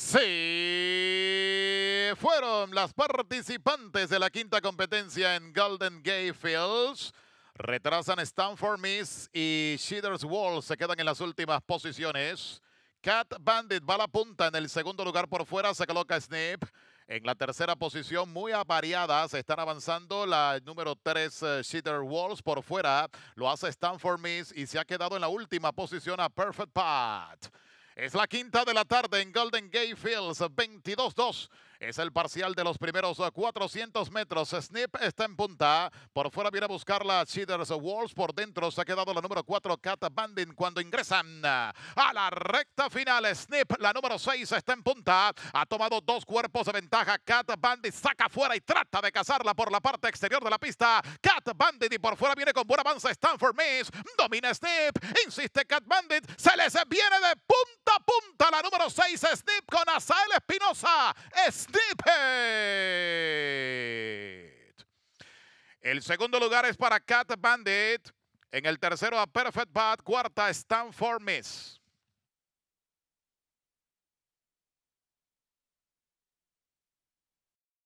Sí, fueron las participantes de la quinta competencia en Golden Gay Fields. Retrasan Stanford Miss y Sheeters Walls se quedan en las últimas posiciones. Cat Bandit va a la punta en el segundo lugar por fuera, se coloca Snip. En la tercera posición, muy se están avanzando la número tres uh, eh, Walls por fuera. Lo hace Stanford Miss y se ha quedado en la última posición a Perfect Pat. Es la quinta de la tarde en Golden Gate Fields, 22-2. Es el parcial de los primeros 400 metros. Snip está en punta. Por fuera viene a buscarla Cheaters Walls. Por dentro se ha quedado la número 4, Cat Bandit, cuando ingresan a la recta final. Snip, la número 6, está en punta. Ha tomado dos cuerpos de ventaja. Cat Bandit saca fuera y trata de cazarla por la parte exterior de la pista. Cat Bandit y por fuera viene con buen avance Stanford Miss. Domina Snip. Insiste Cat Bandit. Se les viene de punta Apunta punta, la número 6, Snip con Asael Espinosa. Snip. El segundo lugar es para Cat Bandit. En el tercero a Perfect Bad. Cuarta, Stanford Miss.